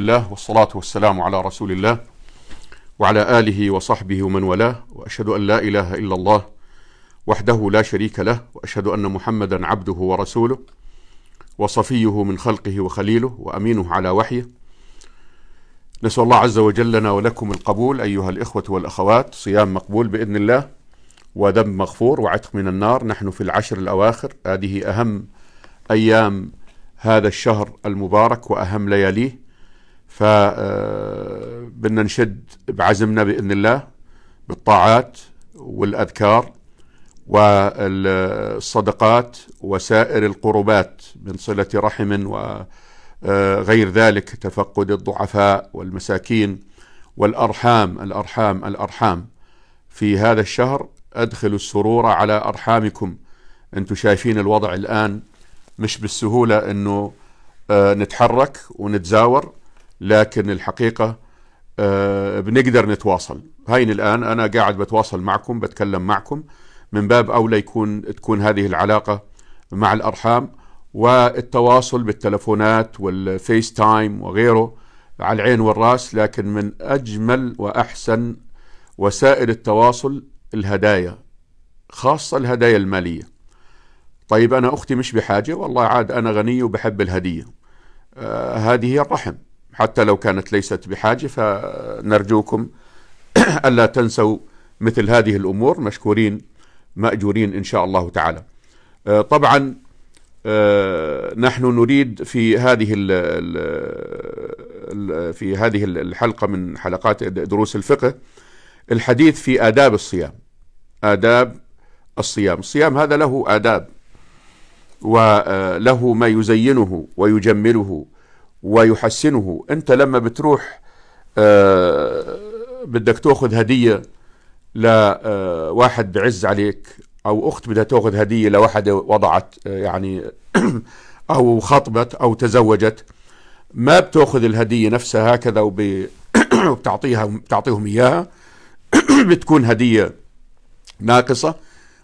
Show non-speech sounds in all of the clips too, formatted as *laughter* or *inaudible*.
الله والصلاة والسلام على رسول الله وعلى آله وصحبه ومن والاه وأشهد أن لا إله إلا الله وحده لا شريك له وأشهد أن محمدا عبده ورسوله وصفيه من خلقه وخليله وأمينه على وحيه نسأل الله عز وجل لنا ولكم القبول أيها الإخوة والأخوات صيام مقبول بإذن الله وذنب مغفور وعتق من النار نحن في العشر الأواخر هذه أهم أيام هذا الشهر المبارك وأهم لياليه ف آه، بدنا نشد بعزمنا باذن الله بالطاعات والاذكار والصدقات وسائر القربات من صله رحم وغير آه، ذلك تفقد الضعفاء والمساكين والارحام الارحام الارحام في هذا الشهر ادخلوا السرور على ارحامكم انتم شايفين الوضع الان مش بالسهوله انه آه، نتحرك ونتزاور لكن الحقيقه آه، بنقدر نتواصل هاين الان انا قاعد بتواصل معكم بتكلم معكم من باب اولى يكون تكون هذه العلاقه مع الارحام والتواصل بالتلفونات والفيس تايم وغيره على العين والراس لكن من اجمل واحسن وسائل التواصل الهدايا خاصه الهدايا الماليه طيب انا اختي مش بحاجه والله عاد انا غني وبحب الهديه آه هذه هي الرحم حتى لو كانت ليست بحاجة فنرجوكم *clears throat* ألا تنسوا مثل هذه الأمور مشكورين مأجورين إن شاء الله تعالى آه، طبعا آه، نحن نريد في هذه في هذه الحلقة من حلقات دروس الفقه الحديث في آداب الصيام آداب الصيام الصيام هذا له آداب وله آه، ما يزينه ويجمله ويحسنه انت لما بتروح آه، بدك تاخذ هديه لواحد آه، بعز عليك او اخت بدها تاخذ هديه لواحده وضعت آه، يعني *clears throat* او خطبت او تزوجت ما بتاخذ الهديه نفسها هكذا *clears throat* وبتعطيها بتعطيهم اياها *clears throat* بتكون هديه ناقصه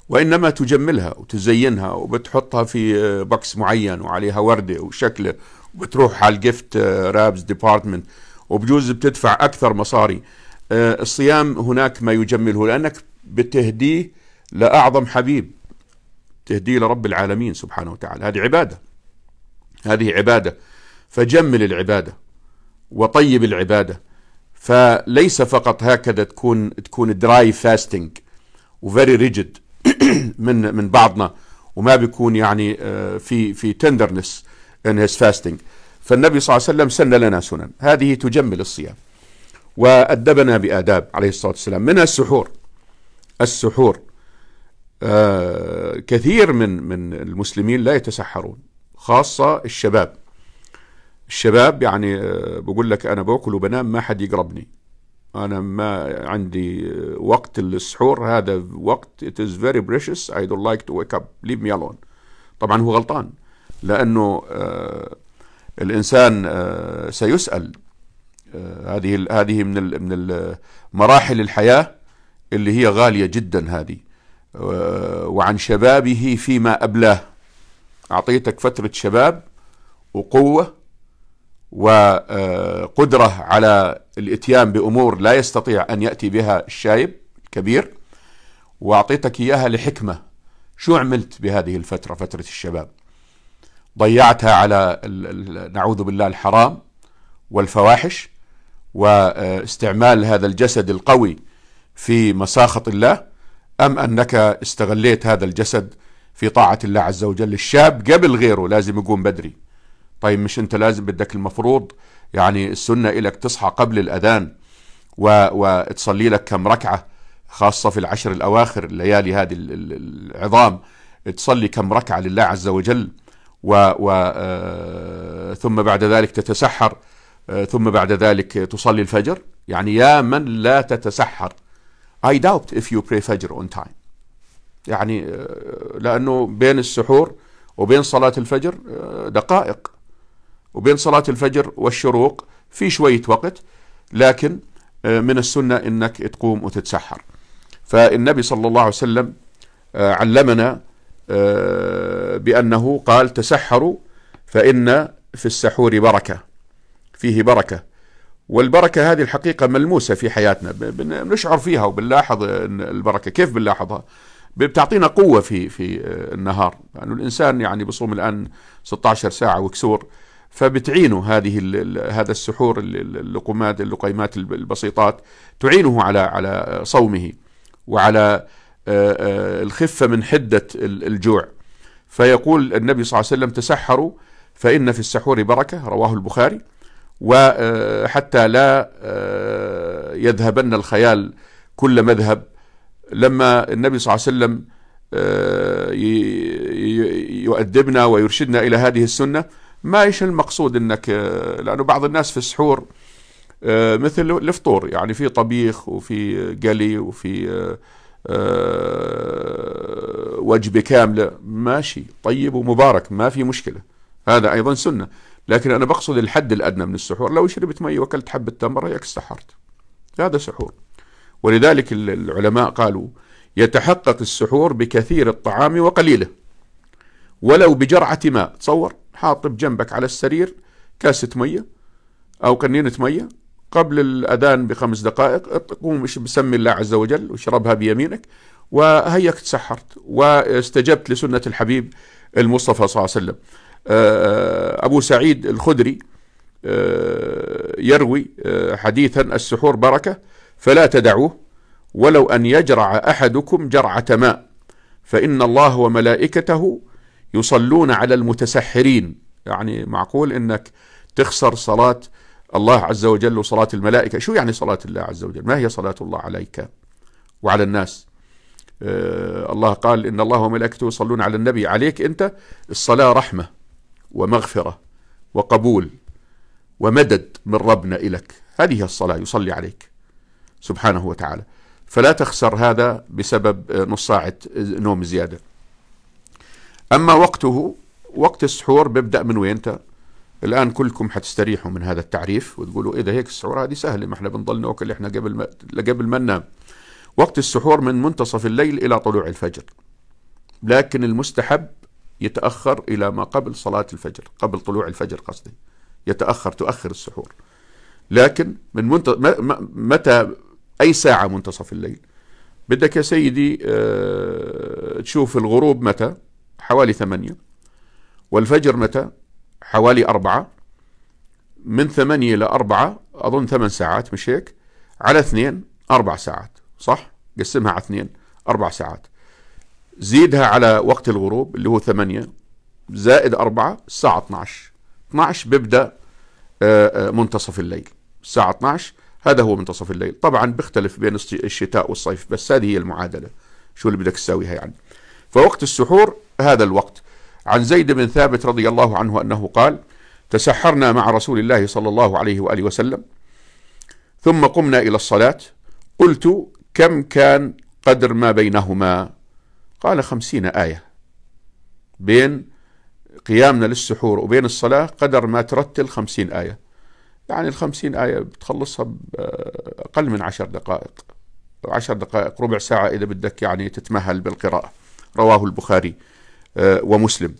وانما تجملها وتزينها وبتحطها في بكس معين وعليها ورده وشكله بتروح على الجفت آه، رابز ديبارتمنت وبجوز بتدفع اكثر مصاري آه، الصيام هناك ما يجمله لانك بتهديه لاعظم حبيب تهديه لرب العالمين سبحانه وتعالى هذه عباده هذه عباده فجمل العباده وطيب العباده فليس فقط هكذا تكون تكون دراي فاستنج وفيري ريجد من من بعضنا وما بيكون يعني آه، في في تندرنس in his fasting فالنبي صلى الله عليه وسلم سن لنا سنن هذه تجمل الصيام وأدبنا بآداب عليه الصلاة والسلام منها السحور السحور آه كثير من من المسلمين لا يتسحرون خاصة الشباب الشباب يعني آه بقول لك أنا باكل وبنام ما حد يقربني أنا ما عندي آه، وقت للسحور هذا وقت it is very precious I don't like to wake up leave me alone طبعا هو غلطان لأنه آه، الإنسان آه، سيسأل آه، هذه هذه من من مراحل الحياة اللي هي غالية جدا هذه وعن شبابه فيما أبلاه أعطيتك فترة شباب وقوة وقدرة على الإتيان بأمور لا يستطيع أن يأتي بها الشايب الكبير وأعطيتك إياها لحكمة شو عملت بهذه الفترة فترة الشباب ضيعتها على نعوذ بالله الحرام والفواحش واستعمال هذا الجسد القوي في مساخط الله أم أنك استغليت هذا الجسد في طاعة الله عز وجل الشاب قبل غيره لازم يقوم بدري طيب مش أنت لازم بدك المفروض يعني السنة إلك تصحى قبل الأذان و... وتصلي لك كم ركعة خاصة في العشر الأواخر الليالي هذه العظام تصلي كم ركعة لله عز وجل و, و آه، ثم بعد ذلك تتسحر آه، ثم بعد ذلك تصلي الفجر يعني يا من لا تتسحر I doubt if you pray فجر on time يعني آه، لأنه بين السحور وبين صلاة الفجر دقائق وبين صلاة الفجر والشروق في شوية وقت لكن من السنة أنك تقوم وتتسحر فالنبي صلى الله عليه وسلم علمنا آه، بأنه قال تسحروا فإن في السحور بركة فيه بركة والبركة هذه الحقيقة ملموسة في حياتنا بنشعر فيها وبنلاحظ البركة كيف بنلاحظها بتعطينا قوة في في النهار لأنه يعني الإنسان يعني بصوم الآن 16 ساعة وكسور فبتعينه هذه هذا السحور اللقمات اللقيمات البسيطات تعينه على على صومه وعلى الخفة من حدة الجوع فيقول النبي صلى الله عليه وسلم تسحروا فإن في السحور بركة رواه البخاري وحتى آه، لا آه، يذهبن الخيال كل مذهب لما النبي صلى الله عليه وسلم آه، يؤدبنا ويرشدنا إلى هذه السنة ما إيش المقصود أنك لأنه بعض الناس في السحور مثل الفطور يعني في طبيخ وفي قلي وفي آه، وجبه كامله ماشي طيب ومبارك ما في مشكله هذا ايضا سنه لكن انا بقصد الحد الادنى من السحور لو شربت مي واكلت حبه تمر هيك سحرت هذا سحور ولذلك العلماء قالوا يتحقق السحور بكثير الطعام وقليله ولو بجرعه ماء تصور حاطب جنبك على السرير كاسه ميه او قنينه ميه قبل الأذان بخمس دقائق تقوم بسمي الله عز وجل واشربها بيمينك وهيك تسحرت واستجبت لسنة الحبيب المصطفى صلى الله عليه وسلم آه، أبو سعيد الخدري آه، يروي آه، حديثا السحور بركة فلا تدعوه ولو أن يجرع أحدكم جرعة ماء فإن الله وملائكته يصلون على المتسحرين يعني معقول أنك تخسر صلاة الله عز وجل وصلاة الملائكة شو يعني صلاة الله عز وجل ما هي صلاة الله عليك وعلى الناس آه الله قال إن الله وملائكته يصلون على النبي عليك أنت الصلاة رحمة ومغفرة وقبول ومدد من ربنا إلك هذه الصلاة يصلي عليك سبحانه وتعالى فلا تخسر هذا بسبب نص ساعة نوم زيادة أما وقته وقت السحور بيبدأ من وين أنت الان كلكم حتستريحوا من هذا التعريف وتقولوا اذا إيه هيك السحور هذه سهله ما احنا بنضل ناكل احنا قبل ما قبل ما ننام وقت السحور من منتصف الليل الى طلوع الفجر لكن المستحب يتاخر الى ما قبل صلاه الفجر قبل طلوع الفجر قصدي يتاخر تؤخر السحور لكن من منت... متى اي ساعه منتصف الليل بدك يا سيدي أه... تشوف الغروب متى حوالي ثمانية والفجر متى حوالي أربعة من ثمانية إلى أربعة أظن ثمان ساعات مش هيك على اثنين أربع ساعات صح قسمها على اثنين أربع ساعات زيدها على وقت الغروب اللي هو ثمانية زائد أربعة الساعة 12 12 بيبدأ آه، آه، منتصف الليل الساعة 12 هذا هو منتصف الليل طبعا بيختلف بين الشتاء والصيف بس هذه هي المعادلة شو اللي بدك تساويها يعني فوقت السحور هذا الوقت عن زيد بن ثابت رضي الله عنه أنه قال تسحرنا مع رسول الله صلى الله عليه وآله وسلم ثم قمنا إلى الصلاة قلت كم كان قدر ما بينهما قال خمسين آية بين قيامنا للسحور وبين الصلاة قدر ما ترتل خمسين آية يعني الخمسين آية بتخلصها اقل من عشر دقائق عشر دقائق ربع ساعة إذا بدك يعني تتمهل بالقراءة رواه البخاري آه، ومسلم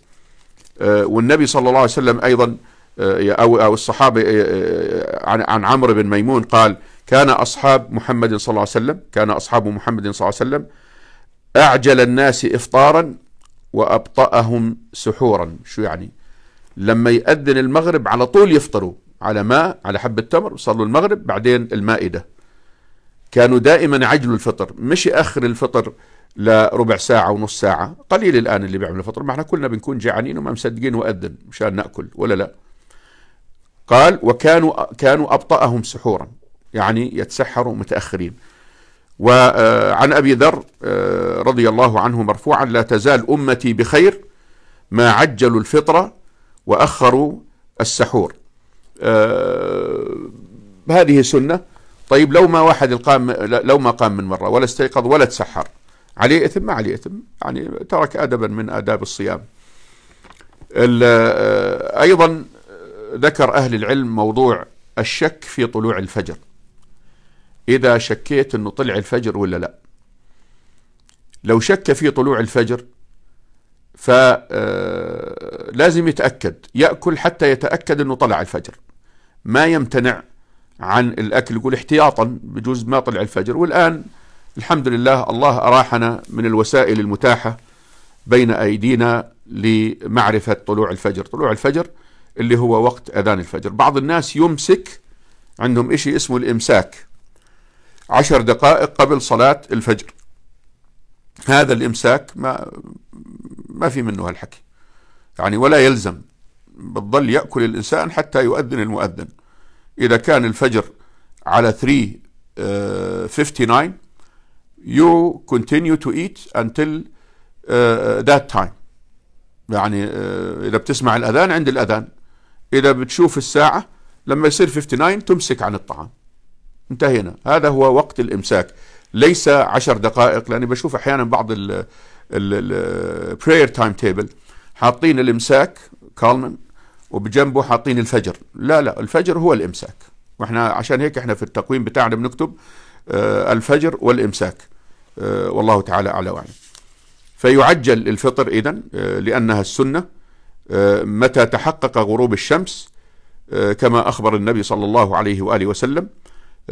آه، والنبي صلى الله عليه وسلم أيضا آه، أو أو الصحابة عن عمرو بن ميمون قال كان أصحاب محمد صلى الله عليه وسلم كان أصحاب محمد صلى الله عليه وسلم أعجل الناس إفطارا وأبطأهم سحورا شو يعني لما يأذن المغرب على طول يفطروا على ماء على حبة تمر وصلوا المغرب بعدين المائدة كانوا دائما عجلوا الفطر مش أخر الفطر لربع ساعة ونص ساعة قليل الآن اللي بيعمل فطر ما احنا كلنا بنكون جعانين وما مصدقين وأذن مشان نأكل ولا لا قال وكانوا كانوا أبطأهم سحورا يعني يتسحروا متأخرين وعن أبي ذر آه، رضي الله عنه مرفوعا لا تزال أمتي بخير ما عجلوا الفطرة وأخروا السحور آه، هذه سنة طيب لو ما واحد القام لو ما قام من مرة ولا استيقظ ولا تسحر عليه إثم ما عليه إثم يعني ترك أدبا من آداب الصيام آه، أيضا ذكر أهل العلم موضوع الشك في طلوع الفجر إذا شكيت أنه طلع الفجر ولا لا لو شك في طلوع الفجر فلازم آه، يتأكد يأكل حتى يتأكد أنه طلع الفجر ما يمتنع عن الأكل يقول احتياطا بجوز ما طلع الفجر والآن الحمد لله الله أراحنا من الوسائل المتاحة بين أيدينا لمعرفة طلوع الفجر طلوع الفجر اللي هو وقت أذان الفجر بعض الناس يمسك عندهم إشي اسمه الإمساك عشر دقائق قبل صلاة الفجر هذا الإمساك ما, ما في منه هالحكي يعني ولا يلزم بتضل يأكل الإنسان حتى يؤذن المؤذن إذا كان الفجر على 3.59 you continue to eat until uh, that time يعني uh, إذا بتسمع الأذان عند الأذان إذا بتشوف الساعة لما يصير 59 تمسك عن الطعام انتهينا هذا هو وقت الإمساك ليس عشر دقائق لأني بشوف أحيانا بعض ال البراير تايم تيبل حاطين الإمساك كالمن وبجنبه حاطين الفجر لا لا الفجر هو الإمساك واحنا عشان هيك احنا في التقويم بتاعنا بنكتب آه، الفجر والإمساك آه، والله تعالى أعلى وأعلم فيعجل الفطر إذن آه، لأنها السنة آه، متى تحقق غروب الشمس كما أخبر النبي صلى الله عليه وآله وسلم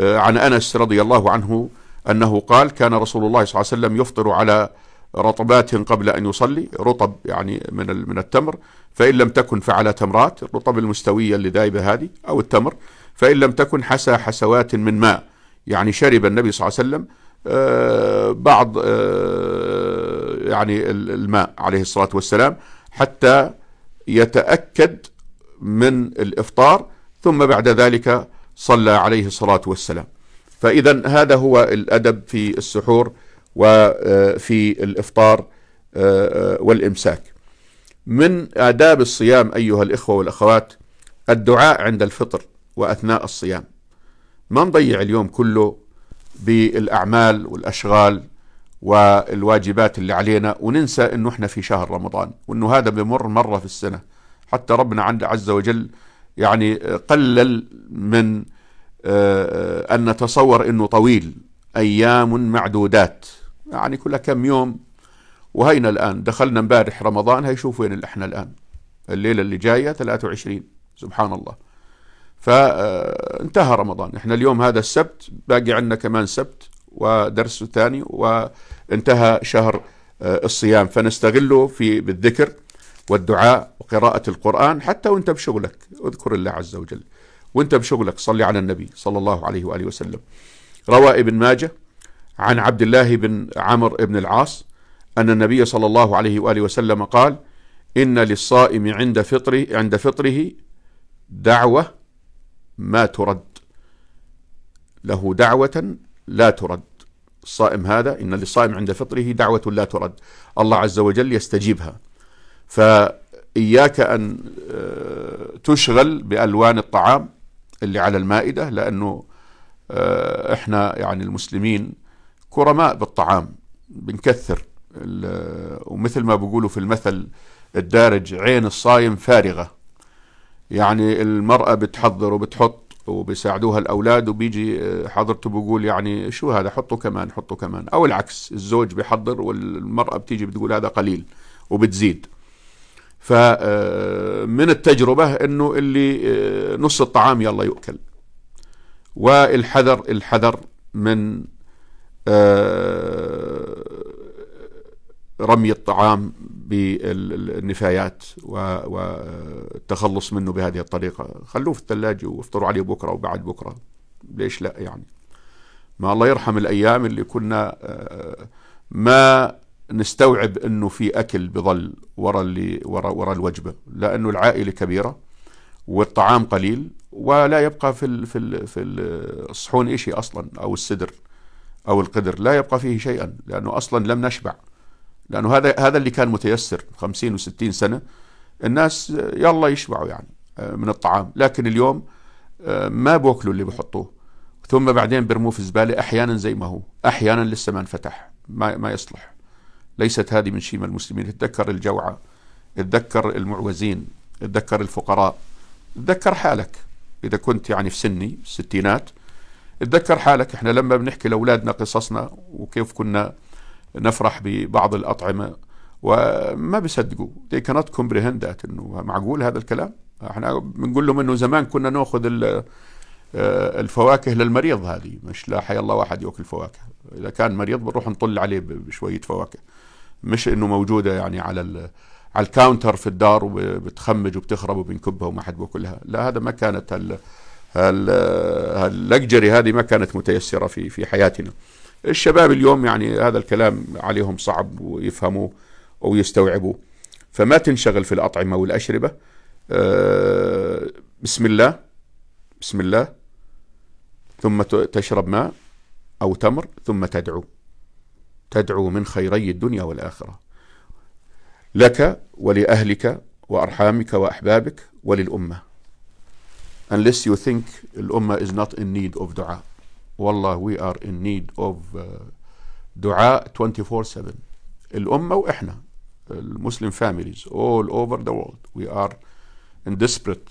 عن أنس رضي الله عنه أنه قال كان رسول الله صلى الله عليه وسلم يفطر على رطبات قبل أن يصلي رطب يعني من من التمر فإن لم تكن فعلى تمرات الرطب المستوية اللي دايبة هذه أو التمر فإن لم تكن حسى حسوات من ماء يعني شرب النبي صلى الله عليه وسلم آه، بعض آه، يعني الماء عليه الصلاة والسلام حتى يتأكد من الإفطار ثم بعد ذلك صلى عليه الصلاة والسلام فإذا هذا هو الأدب في السحور وفي آه، الإفطار والإمساك من آداب الصيام أيها الإخوة والأخوات الدعاء عند الفطر وأثناء الصيام ما نضيع اليوم كله بالاعمال والاشغال والواجبات اللي علينا وننسى انه احنا في شهر رمضان وانه هذا بمر مره في السنه حتى ربنا عز وجل يعني قلل من آه، ان نتصور انه طويل ايام معدودات يعني كلها كم يوم وهينا الان دخلنا امبارح رمضان هيشوف وين احنا الان الليله اللي جايه 23 سبحان الله فانتهى رمضان احنا اليوم هذا السبت باقي عندنا كمان سبت ودرس ثاني وانتهى شهر آه، الصيام فنستغله في بالذكر والدعاء وقراءة القرآن حتى وانت بشغلك اذكر الله عز وجل وانت بشغلك صلي على النبي صلى الله عليه وآله وسلم روى ابن ماجه عن عبد الله بن عمر بن العاص أن النبي صلى الله عليه وآله وسلم قال إن للصائم عند فطره عند فطره دعوة ما ترد له دعوة لا ترد الصائم هذا إن للصائم عند فطره دعوة لا ترد الله عز وجل يستجيبها فإياك أن آه، تشغل بألوان الطعام اللي على المائدة لأنه آه، إحنا يعني المسلمين كرماء بالطعام بنكثر ومثل ما بيقولوا في المثل الدارج عين الصايم فارغة يعني المرأة بتحضر وبتحط وبيساعدوها الأولاد وبيجي آه، حضرته بيقول يعني شو هذا حطه كمان حطه كمان أو العكس الزوج بيحضر والمرأة بتيجي بتقول هذا قليل وبتزيد فمن آه، التجربة أنه اللي آه، نص الطعام يلا يؤكل والحذر الحذر من رمي الطعام بالنفايات والتخلص منه بهذه الطريقة خلوه في الثلاجة وافطروا عليه بكرة وبعد بكرة ليش لا يعني ما الله يرحم الأيام اللي كنا آه، ما نستوعب أنه في أكل بظل ورا, اللي ورا, ورا الوجبة لأنه العائلة كبيرة والطعام قليل ولا يبقى في في في الصحون شيء اصلا او السدر او القدر لا يبقى فيه شيئا لانه اصلا لم نشبع لانه هذا هذا اللي كان متيسر 50 و60 سنه الناس يلا يشبعوا يعني آه، من الطعام لكن اليوم آه، ما بوكلوا اللي بحطوه ثم بعدين برموه في الزباله احيانا زي ما هو احيانا لسه ما انفتح ما ما يصلح ليست هذه من شيم المسلمين اتذكر الجوعى اتذكر المعوزين اتذكر الفقراء اتذكر حالك اذا كنت يعني في سني الستينات اتذكر حالك احنا لما بنحكي لاولادنا قصصنا وكيف كنا نفرح ببعض الأطعمة وما بيصدقوا they cannot comprehend that انه معقول هذا الكلام احنا بنقول لهم انه زمان كنا ناخذ آه، الفواكه للمريض هذه مش لا حي الله واحد ياكل فواكه اذا كان مريض بنروح نطل عليه بشويه فواكه مش انه موجوده يعني على على الكاونتر في الدار وبتخمج وبتخرب وبنكبها وما حد بياكلها لا هذا ما كانت هال هاللكجري هذه ما كانت متيسره في في حياتنا الشباب اليوم يعني هذا الكلام عليهم صعب ويفهموه يستوعبوا فما تنشغل في الأطعمة والأشربة آه، بسم الله بسم الله ثم تشرب ماء أو تمر ثم تدعو تدعو من خيري الدنيا والآخرة لك ولأهلك وأرحامك وأحبابك وللأمة unless you think الأمة is not in need of دعاء والله وي ار ان نيد اوف دعاء 24/7 الامه واحنا المسلم فاميليز all over the world we are in desperate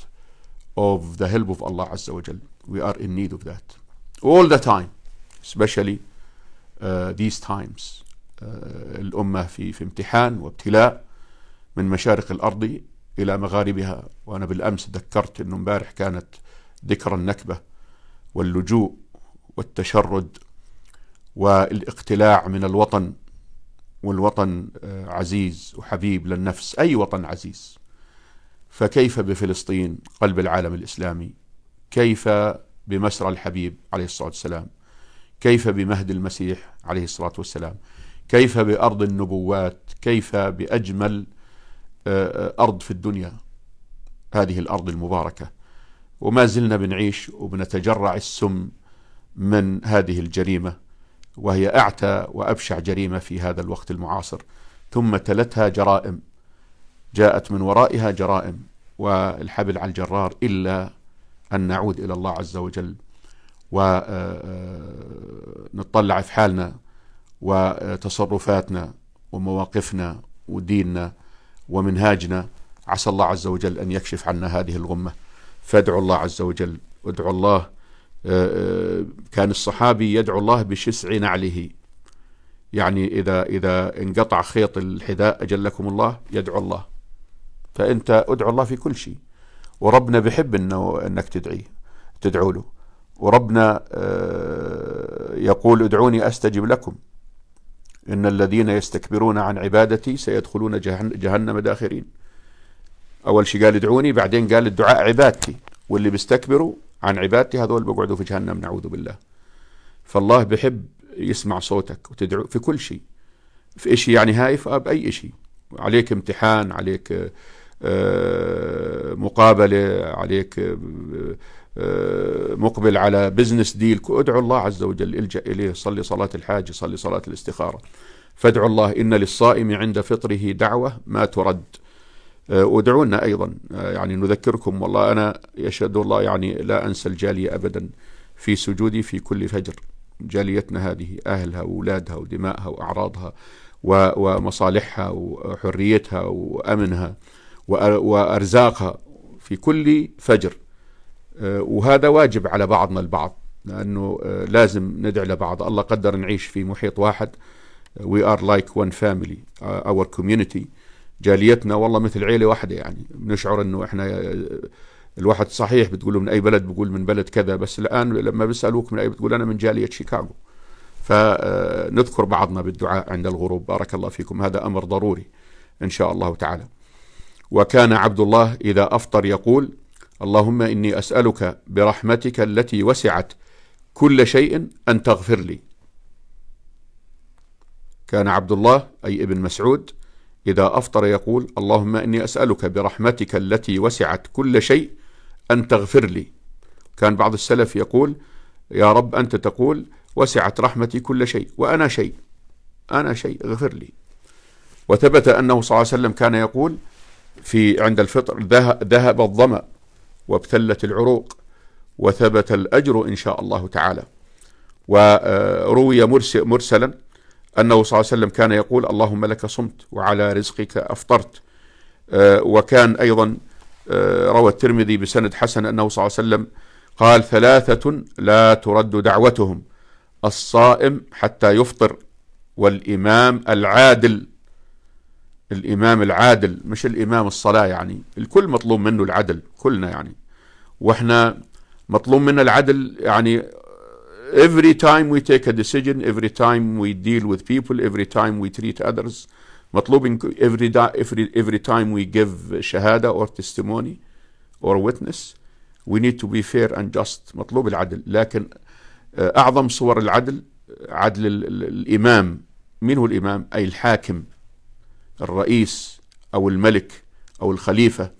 of the help of الله عز وجل وي we are in need of that all the time especially تايمز uh, these times uh، الأمة في في امتحان وابتلاء من مشارق الأرض إلى مغاربها وأنا بالأمس ذكرت أنه امبارح كانت ذكرى النكبة واللجوء والتشرد والاقتلاع من الوطن والوطن آه، عزيز وحبيب للنفس أي وطن عزيز فكيف بفلسطين قلب العالم الإسلامي كيف بمسرى الحبيب عليه الصلاة والسلام كيف بمهد المسيح عليه الصلاة والسلام كيف بأرض النبوات كيف بأجمل آه، أرض في الدنيا هذه الأرض المباركة وما زلنا بنعيش وبنتجرع السم من هذه الجريمه وهي اعتى وابشع جريمه في هذا الوقت المعاصر ثم تلتها جرائم جاءت من ورائها جرائم والحبل على الجرار الا ان نعود الى الله عز وجل ونطلع آه، آه، في حالنا وتصرفاتنا ومواقفنا وديننا ومنهاجنا عسى الله عز وجل ان يكشف عنا هذه الغمه فادعوا الله عز وجل وادعوا الله آه، آه، كان الصحابي يدعو الله بشسع نعله يعني إذا إذا انقطع خيط الحذاء أجلكم الله يدعو الله فأنت ادعو الله في كل شيء وربنا بحب إنه أنك تدعيه تدعو له وربنا آه، يقول ادعوني أستجب لكم إن الذين يستكبرون عن عبادتي سيدخلون جهنم داخرين أول شيء قال ادعوني بعدين قال الدعاء عبادتي واللي بيستكبروا عن عبادتي هذول بيقعدوا في جهنم نعوذ بالله فالله بحب يسمع صوتك وتدعو في كل شيء في إشي يعني هايف بأي إشي عليك امتحان عليك آه، آه، مقابلة عليك آه، مقبل على بزنس ديل ادعو الله عز وجل الجأ إليه صلي صلاة الحاج صلي صلاة الاستخارة فادعو الله إن للصائم عند فطره دعوة ما ترد آه، وادعوا لنا ايضا آه، يعني نذكركم والله انا يشهد الله يعني لا انسى الجاليه ابدا في سجودي في كل فجر جاليتنا هذه اهلها واولادها ودمائها واعراضها ومصالحها وحريتها وامنها وارزاقها في كل فجر آه، وهذا واجب على بعضنا البعض لانه لازم ندعي لبعض الله قدر نعيش في محيط واحد we are like one family our community جاليتنا والله مثل عيله واحده يعني بنشعر انه احنا الواحد صحيح بتقول من اي بلد بقول من بلد كذا بس الان لما بيسالوك من اي بتقول انا من جاليه شيكاغو فنذكر آه، بعضنا بالدعاء عند الغروب بارك الله فيكم هذا امر ضروري ان شاء الله تعالى وكان عبد الله اذا افطر يقول اللهم اني اسالك برحمتك التي وسعت كل شيء ان تغفر لي كان عبد الله اي ابن مسعود إذا أفطر يقول اللهم إني أسألك برحمتك التي وسعت كل شيء أن تغفر لي كان بعض السلف يقول يا رب أنت تقول وسعت رحمتي كل شيء وأنا شيء أنا شيء اغفر لي وثبت أنه صلى الله عليه وسلم كان يقول في عند الفطر ذهب الظمأ وابتلت العروق وثبت الأجر إن شاء الله تعالى وروي مرسلا أنه صلى الله عليه وسلم كان يقول اللهم لك صمت وعلى رزقك أفطرت آه، وكان أيضا آه، روى الترمذي بسند حسن أنه صلى الله عليه وسلم قال ثلاثة لا ترد دعوتهم الصائم حتى يفطر والإمام العادل الإمام العادل مش الإمام الصلاة يعني الكل مطلوب منه العدل كلنا يعني وإحنا مطلوب منا العدل يعني every time we take a decision every time we deal with people every time we treat others مطلوب every, every, every time we give شهادة or testimony or witness we need to be fair and just مطلوب العدل لكن أعظم صور العدل عدل الإمام مين هو الإمام أي الحاكم الرئيس أو الملك أو الخليفة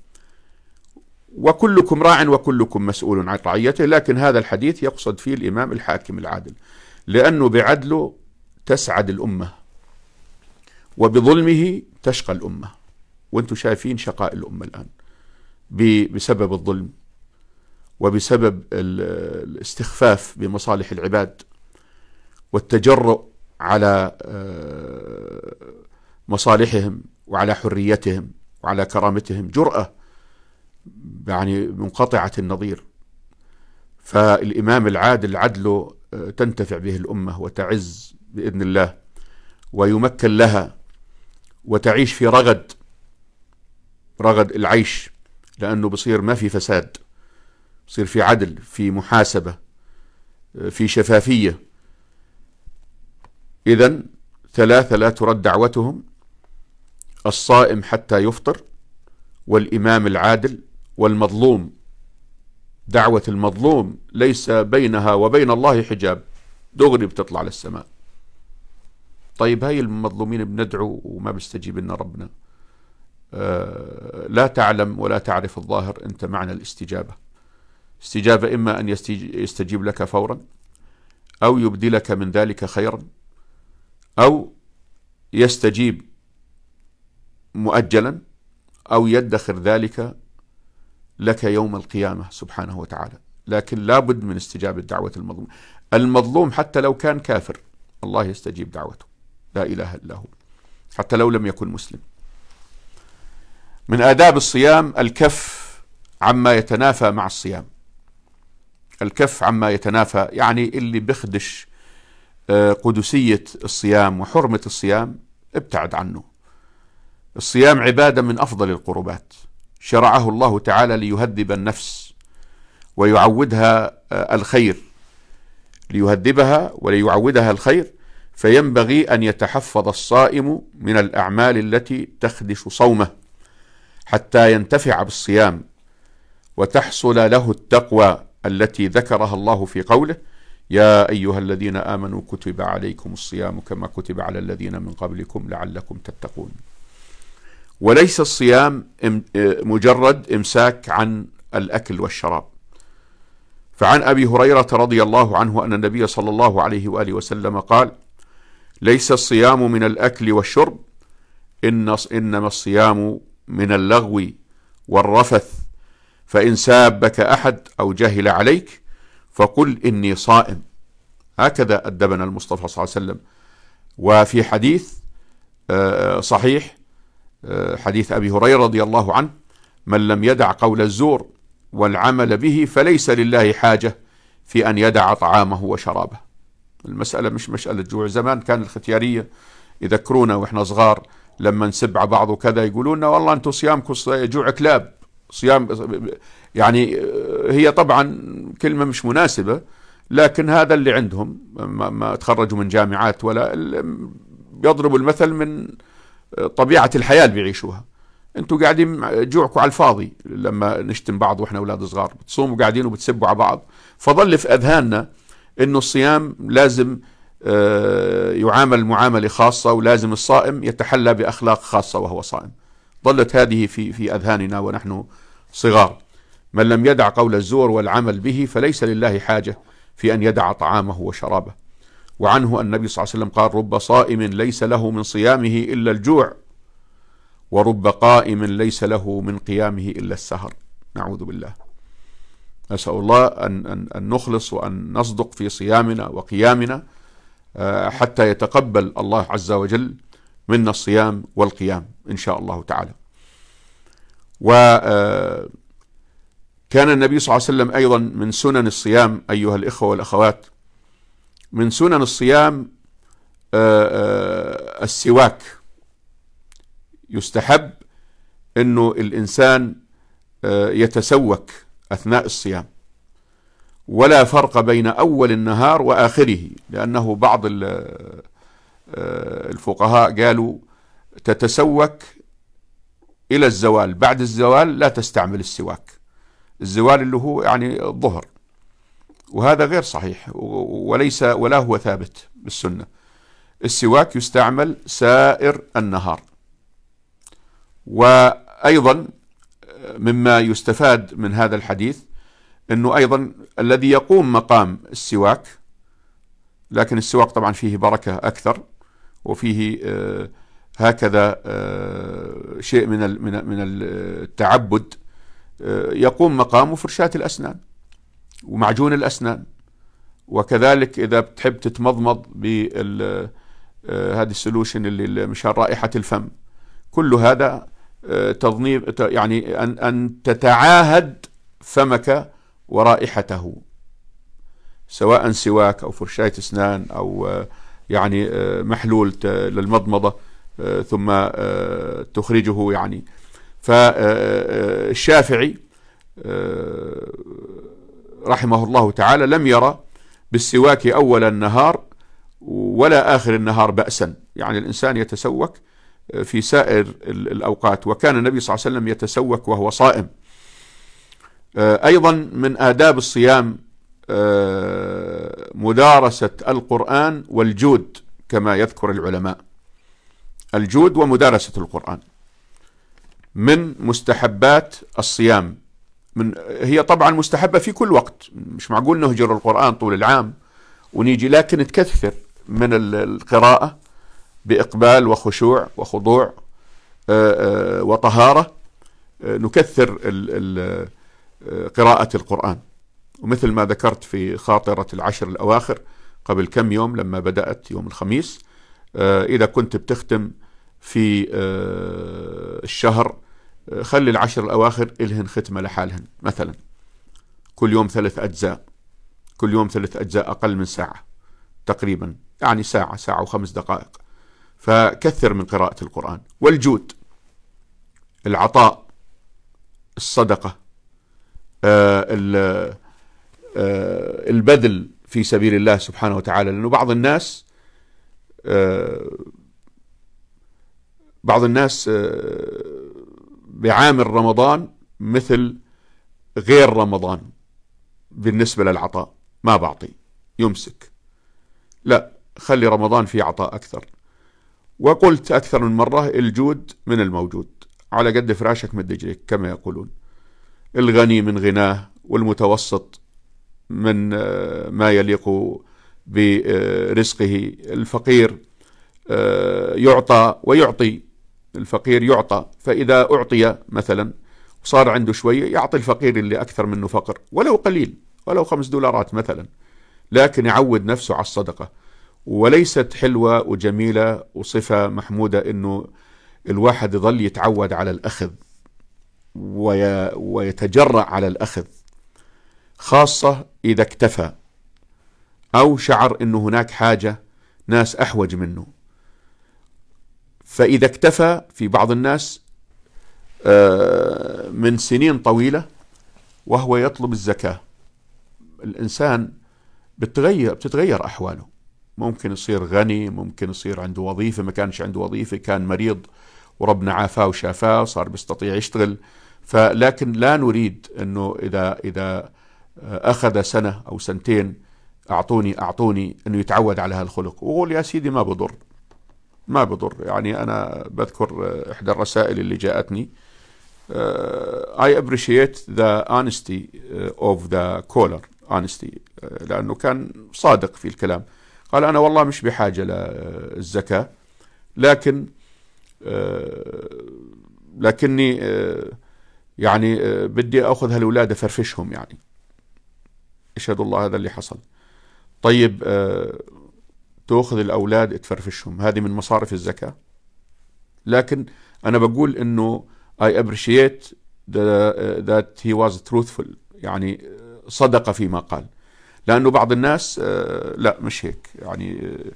وكلكم راع وكلكم مسؤول عن رعيته لكن هذا الحديث يقصد فيه الإمام الحاكم العادل لأنه بعدله تسعد الأمة وبظلمه تشقى الأمة وانتم شايفين شقاء الأمة الآن بسبب الظلم وبسبب الاستخفاف بمصالح العباد والتجرؤ على آه، مصالحهم وعلى حريتهم وعلى كرامتهم جرأة يعني منقطعة النظير فالإمام العادل عدله آه، تنتفع به الأمة وتعز بإذن الله ويمكن لها وتعيش في رغد رغد العيش لأنه بصير ما في فساد بصير في عدل في محاسبة آه، في شفافية إذا ثلاثة لا ترد دعوتهم الصائم حتى يفطر والإمام العادل والمظلوم دعوة المظلوم ليس بينها وبين الله حجاب دغري بتطلع للسماء طيب هاي المظلومين بندعو وما بيستجيب لنا ربنا آه لا تعلم ولا تعرف الظاهر أنت معنى الاستجابة استجابة إما أن يستجيب لك فورا أو يبدلك من ذلك خيرا أو يستجيب مؤجلا أو يدخر ذلك لك يوم القيامة سبحانه وتعالى لكن لابد من استجابة دعوة المظلوم المظلوم حتى لو كان كافر الله يستجيب دعوته لا إله إلا هو حتى لو لم يكن مسلم من آداب الصيام الكف عما يتنافى مع الصيام الكف عما يتنافى يعني اللي بيخدش آه، قدسية الصيام وحرمة الصيام ابتعد عنه الصيام عبادة من أفضل القربات شرعه الله تعالى ليهذب النفس ويعودها آه، الخير ليهذبها وليعودها الخير فينبغي ان يتحفظ الصائم من الاعمال التي تخدش صومه حتى ينتفع بالصيام وتحصل له التقوى التي ذكرها الله في قوله يا ايها الذين امنوا كتب عليكم الصيام كما كتب على الذين من قبلكم لعلكم تتقون وليس الصيام آه، مجرد امساك عن الاكل والشراب. فعن ابي هريره رضي الله عنه ان النبي صلى الله عليه واله وسلم قال: ليس الصيام من الاكل والشرب إن انما الصيام من اللغو والرفث فان سابك احد او جهل عليك فقل اني صائم. هكذا ادبنا المصطفى صلى الله عليه وسلم. وفي حديث آه، صحيح آه، حديث أبي هريرة رضي الله عنه من لم يدع قول الزور والعمل به فليس لله حاجة في أن يدع طعامه وشرابه المسألة مش مسألة جوع زمان كان الختيارية يذكرونا وإحنا صغار لما نسب على بعض وكذا يقولون لنا والله أنتم صيامكم جوع كلاب صيام يعني آه، هي طبعا كلمة مش مناسبة لكن هذا اللي عندهم ما, ما تخرجوا من جامعات ولا يضرب المثل من طبيعة الحياة اللي بيعيشوها انتوا قاعدين جوعكم على الفاضي لما نشتم بعض واحنا اولاد صغار بتصوموا قاعدين وبتسبوا على بعض فظل في اذهاننا انه الصيام لازم آه، يعامل معامله خاصه ولازم الصائم يتحلى باخلاق خاصه وهو صائم. ظلت هذه في في اذهاننا ونحن صغار. من لم يدع قول الزور والعمل به فليس لله حاجه في ان يدع طعامه وشرابه. وعنه النبي صلى الله عليه وسلم قال رب صائم ليس له من صيامه إلا الجوع ورب قائم ليس له من قيامه إلا السهر نعوذ بالله نسأل الله أن, أن, أن نخلص وأن نصدق في صيامنا وقيامنا آه، حتى يتقبل الله عز وجل منا الصيام والقيام إن شاء الله تعالى و آه، كان النبي صلى الله عليه وسلم أيضا من سنن الصيام أيها الإخوة والأخوات من سنن الصيام آه، آه، السواك يستحب انه الانسان آه، يتسوك اثناء الصيام ولا فرق بين اول النهار واخره لانه بعض الفقهاء قالوا تتسوك الى الزوال بعد الزوال لا تستعمل السواك الزوال اللي هو يعني الظهر وهذا غير صحيح وليس ولا هو ثابت بالسنة السواك يستعمل سائر النهار وأيضا مما يستفاد من هذا الحديث أنه أيضا الذي يقوم مقام السواك لكن السواك طبعا فيه بركة أكثر وفيه آه، هكذا آه، شيء من من التعبد آه، يقوم مقامه فرشاة الأسنان ومعجون الأسنان وكذلك إذا بتحب تتمضمض بال آه، هذه السولوشن اللي مشان رائحة الفم كل هذا آه، تضنيب يعني أن, أن تتعاهد فمك ورائحته سواء سواك أو فرشاة أسنان أو آه، يعني محلول للمضمضة ثم تخرجه يعني فالشافعي رحمه الله تعالى لم يرى بالسواك أول النهار ولا آخر النهار بأسا يعني الإنسان يتسوك في سائر الأوقات وكان النبي صلى الله عليه وسلم يتسوك وهو صائم آه، أيضا من آداب الصيام آه، مدارسة القرآن والجود كما يذكر العلماء الجود ومدارسة القرآن من مستحبات الصيام من هي طبعا مستحبة في كل وقت مش معقول نهجر القرآن طول العام ونيجي لكن تكثر من القراءة بإقبال وخشوع وخضوع آه، آه، وطهارة آه، نكثر قراءة القرآن ومثل ما ذكرت في خاطرة العشر الأواخر قبل كم يوم لما بدأت يوم الخميس إذا كنت بتختم في الشهر خلي العشر الأواخر إلهن ختمة لحالهن مثلا كل يوم ثلاث أجزاء كل يوم ثلاث أجزاء أقل من ساعة تقريبا يعني ساعة ساعة وخمس دقائق فكثر من قراءة القرآن والجود العطاء الصدقة آه آه البذل في سبيل الله سبحانه وتعالى لأنه بعض الناس آه بعض الناس آه، بعامل رمضان مثل غير رمضان بالنسبة للعطاء ما بعطي يمسك لا خلي رمضان فيه عطاء أكثر وقلت أكثر من مرة الجود من الموجود على قد فراشك مد رجليك كما يقولون الغني من غناه والمتوسط من آه، ما يليق برزقه الفقير آه، يعطى ويعطي الفقير يعطى فإذا أعطي مثلا صار عنده شوية يعطي الفقير اللي أكثر منه فقر ولو قليل ولو خمس دولارات مثلا لكن يعود نفسه على الصدقة وليست حلوة وجميلة وصفة محمودة أنه الواحد يظل يتعود على الأخذ ويتجرأ على الأخذ خاصة إذا اكتفى أو شعر أنه هناك حاجة ناس أحوج منه فإذا اكتفى في بعض الناس آه، من سنين طويلة وهو يطلب الزكاة الإنسان بتغير بتتغير أحواله ممكن يصير غني ممكن يصير عنده وظيفة ما كانش عنده وظيفة كان مريض وربنا عافاه وشافاه صار بيستطيع يشتغل فلكن لا نريد أنه إذا إذا آه، أخذ سنة أو سنتين أعطوني أعطوني أنه يتعود على هالخلق وقول يا سيدي ما بضر ما بضر يعني أنا بذكر إحدى الرسائل اللي جاءتني آه، I appreciate the honesty آه، of the caller honesty آه، لأنه كان صادق في الكلام قال أنا والله مش بحاجة للزكاة لكن لكني يعني بدي أخذ هالولادة أفرفشهم يعني اشهد الله هذا اللي حصل طيب تاخذ الاولاد تفرفشهم هذه من مصارف الزكاه لكن انا بقول انه اي ابريشيت ذات هي واز تروثفل يعني صدق فيما قال لانه بعض الناس آه، لا مش هيك يعني آه،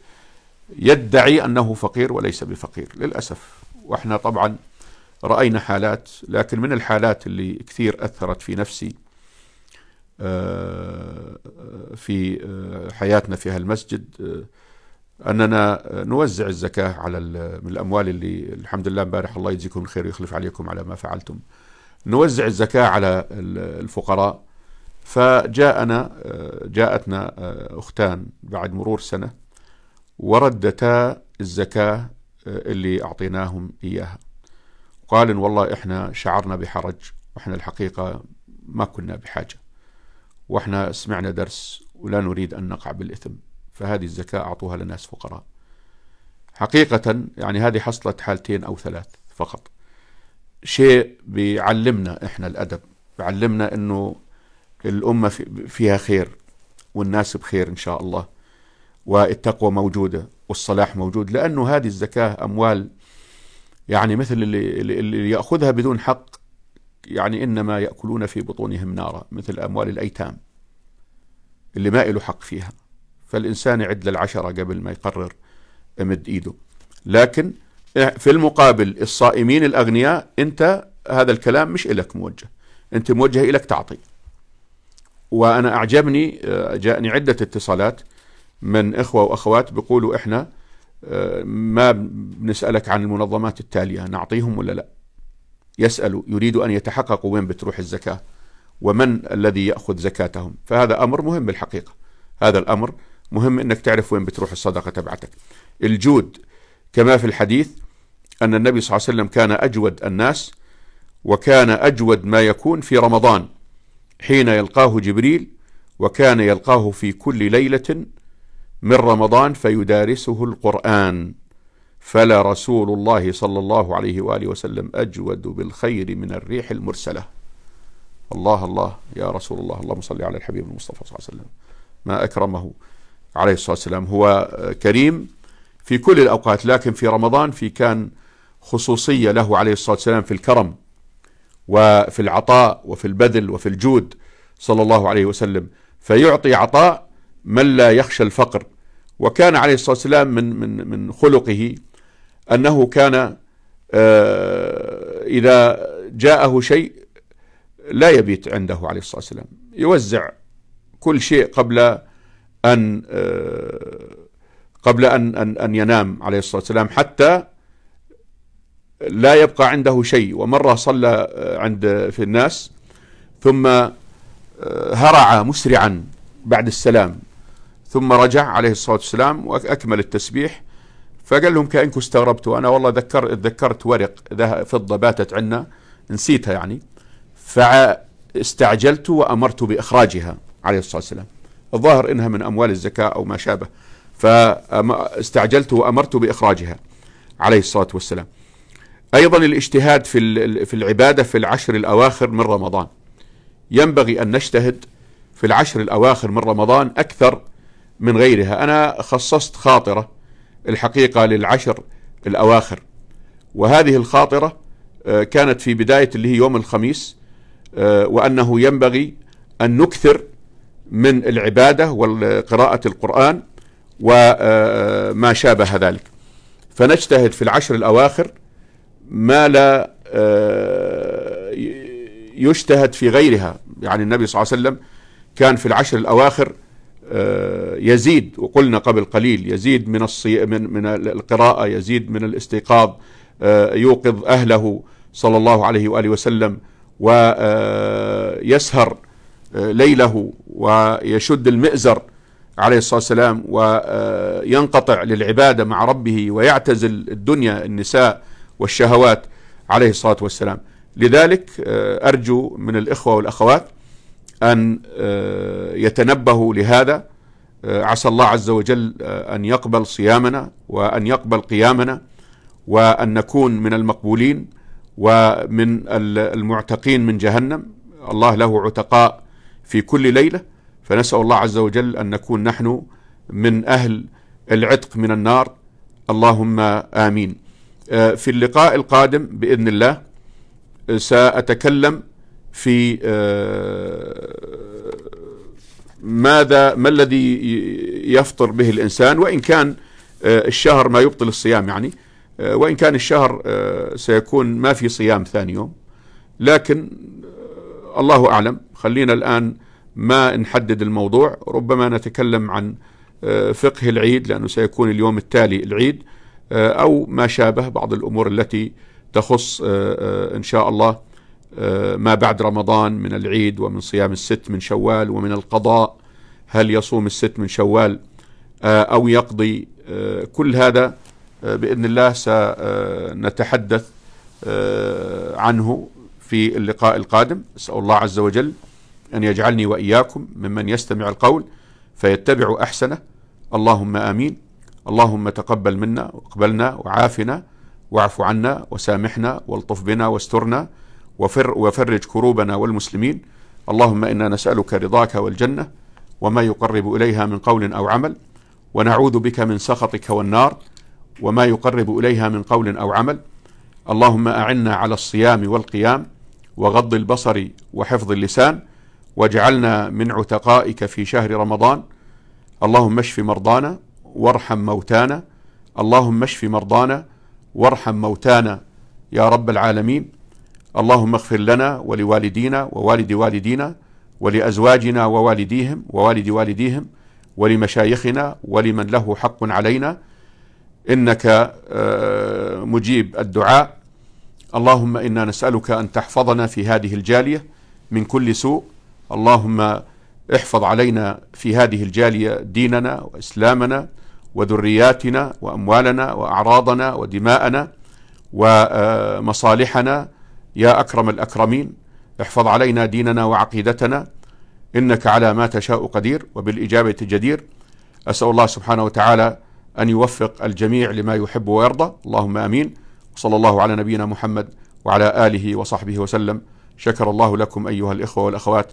يدعي انه فقير وليس بفقير للاسف واحنا طبعا راينا حالات لكن من الحالات اللي كثير اثرت في نفسي آه، في حياتنا في هالمسجد اننا نوزع الزكاه على من الاموال اللي الحمد لله امبارح الله يجزيكم الخير ويخلف عليكم على ما فعلتم. نوزع الزكاه على الفقراء فجاءنا آه، جاءتنا آه، اختان بعد مرور سنه وردتا الزكاه آه، اللي اعطيناهم اياها. قال إن والله احنا شعرنا بحرج واحنا الحقيقه ما كنا بحاجه. واحنا سمعنا درس ولا نريد ان نقع بالاثم. فهذه الزكاة أعطوها للناس فقراء حقيقة يعني هذه حصلت حالتين أو ثلاث فقط شيء بيعلمنا إحنا الأدب بيعلمنا أنه الأمة فيها خير والناس بخير إن شاء الله والتقوى موجودة والصلاح موجود لأنه هذه الزكاة أموال يعني مثل اللي, اللي يأخذها بدون حق يعني إنما يأكلون في بطونهم نارا مثل أموال الأيتام اللي ما له حق فيها فالإنسان يعد للعشرة قبل ما يقرر يمد إيده لكن في المقابل الصائمين الأغنياء أنت هذا الكلام مش إلك موجه أنت موجه إلك تعطي وأنا أعجبني آه، جاءني عدة اتصالات من إخوة وأخوات بيقولوا إحنا آه، ما بنسألك عن المنظمات التالية نعطيهم ولا لا يسألوا يريدوا أن يتحققوا وين بتروح الزكاة ومن الذي يأخذ زكاتهم فهذا أمر مهم بالحقيقة هذا الأمر مهم انك تعرف وين بتروح الصدقه تبعتك. الجود كما في الحديث ان النبي صلى الله عليه وسلم كان اجود الناس وكان اجود ما يكون في رمضان حين يلقاه جبريل وكان يلقاه في كل ليله من رمضان فيدارسه القران فلا رسول الله صلى الله عليه واله وسلم اجود بالخير من الريح المرسله. الله الله يا رسول الله اللهم صل على الحبيب المصطفى صلى الله عليه وسلم ما اكرمه عليه الصلاة والسلام هو كريم في كل الأوقات لكن في رمضان في كان خصوصية له عليه الصلاة والسلام في الكرم وفي العطاء وفي البذل وفي الجود صلى الله عليه وسلم فيعطي عطاء من لا يخشى الفقر وكان عليه الصلاة والسلام من من من خلقه أنه كان آه، إذا جاءه شيء لا يبيت عنده عليه الصلاة والسلام يوزع كل شيء قبل أن آه، قبل أن أن أن ينام عليه الصلاة والسلام حتى لا يبقى عنده شيء ومرة صلى آه، عند في الناس ثم آه، هرع مسرعا بعد السلام ثم رجع عليه الصلاة والسلام وأكمل التسبيح فقال لهم كأنكم استغربتوا أنا والله ذكر ذكرت ورق فضة باتت عنا نسيتها يعني فاستعجلت وأمرت بإخراجها عليه الصلاة والسلام الظاهر انها من اموال الزكاه او ما شابه فاستعجلت وامرت باخراجها عليه الصلاه والسلام. ايضا الاجتهاد في في العباده في العشر الاواخر من رمضان. ينبغي ان نجتهد في العشر الاواخر من رمضان اكثر من غيرها، انا خصصت خاطره الحقيقه للعشر الاواخر. وهذه الخاطره آه، كانت في بدايه اللي هي يوم الخميس آه، وانه ينبغي ان نكثر من العبادة وقراءة القرآن وما آه، آه، شابه ذلك فنجتهد في العشر الأواخر ما لا آه، يجتهد في غيرها يعني النبي صلى الله عليه وسلم كان في العشر الأواخر يزيد وقلنا قبل قليل يزيد من الصي... من من القراءة يزيد من الاستيقاظ يوقظ أهله صلى الله عليه وآله وسلم ويسهر ليله ويشد المئزر عليه الصلاة والسلام وينقطع للعبادة مع ربه ويعتزل الدنيا النساء والشهوات عليه الصلاة والسلام لذلك أرجو من الإخوة والأخوات أن يتنبهوا لهذا عسى الله عز وجل أن يقبل صيامنا وأن يقبل قيامنا وأن نكون من المقبولين ومن المعتقين من جهنم الله له عتقاء في كل ليلة فنسأل الله عز وجل أن نكون نحن من أهل العتق من النار اللهم آمين آه، في اللقاء القادم بإذن الله آه، سأتكلم في آه، ماذا ما الذي يفطر به الإنسان وإن كان الشهر ما يبطل الصيام يعني وإن كان الشهر سيكون ما في صيام ثاني يوم لكن الله أعلم خلينا الآن ما نحدد الموضوع ربما نتكلم عن آه، فقه العيد لأنه سيكون اليوم التالي العيد آه، أو ما شابه بعض الأمور التي تخص آه، إن شاء الله ما بعد رمضان من العيد ومن صيام الست من شوال ومن القضاء هل يصوم الست من شوال أو يقضي كل هذا بإذن الله سنتحدث عنه في اللقاء القادم أسأل الله عز وجل أن يجعلني وإياكم ممن يستمع القول فيتبع أحسنه اللهم آمين اللهم تقبل منا واقبلنا وعافنا واعف عنا وسامحنا والطف بنا واسترنا وفر وفرج كروبنا والمسلمين اللهم إنا نسألك رضاك والجنة وما يقرب إليها من قول أو عمل ونعوذ بك من سخطك والنار وما يقرب إليها من قول أو عمل اللهم أعنا على الصيام والقيام وغض البصر وحفظ اللسان واجعلنا من عتقائك في شهر رمضان اللهم اشف مرضانا وارحم موتانا اللهم اشف مرضانا وارحم موتانا يا رب العالمين اللهم اغفر لنا ولوالدينا ووالد والدينا ولأزواجنا ووالديهم ووالد والديهم ولمشايخنا ولمن له حق علينا إنك آه، مجيب الدعاء اللهم إنا نسألك أن تحفظنا في هذه الجالية من كل سوء اللهم احفظ علينا في هذه الجالية ديننا وإسلامنا وذرياتنا وأموالنا وأعراضنا ودماءنا ومصالحنا يا أكرم الأكرمين احفظ علينا ديننا وعقيدتنا إنك على ما تشاء قدير وبالإجابة جدير أسأل الله سبحانه وتعالى أن يوفق الجميع لما يحب ويرضى اللهم آمين صلى الله على نبينا محمد وعلى آله وصحبه وسلم شكر الله لكم أيها الإخوة والأخوات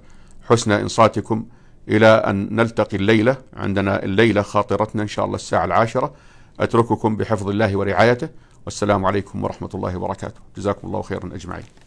حسن إنصاتكم إلى أن نلتقي الليلة عندنا الليلة خاطرتنا إن شاء الله الساعة العاشرة أترككم بحفظ الله ورعايته والسلام عليكم ورحمة الله وبركاته جزاكم الله خيرا أجمعين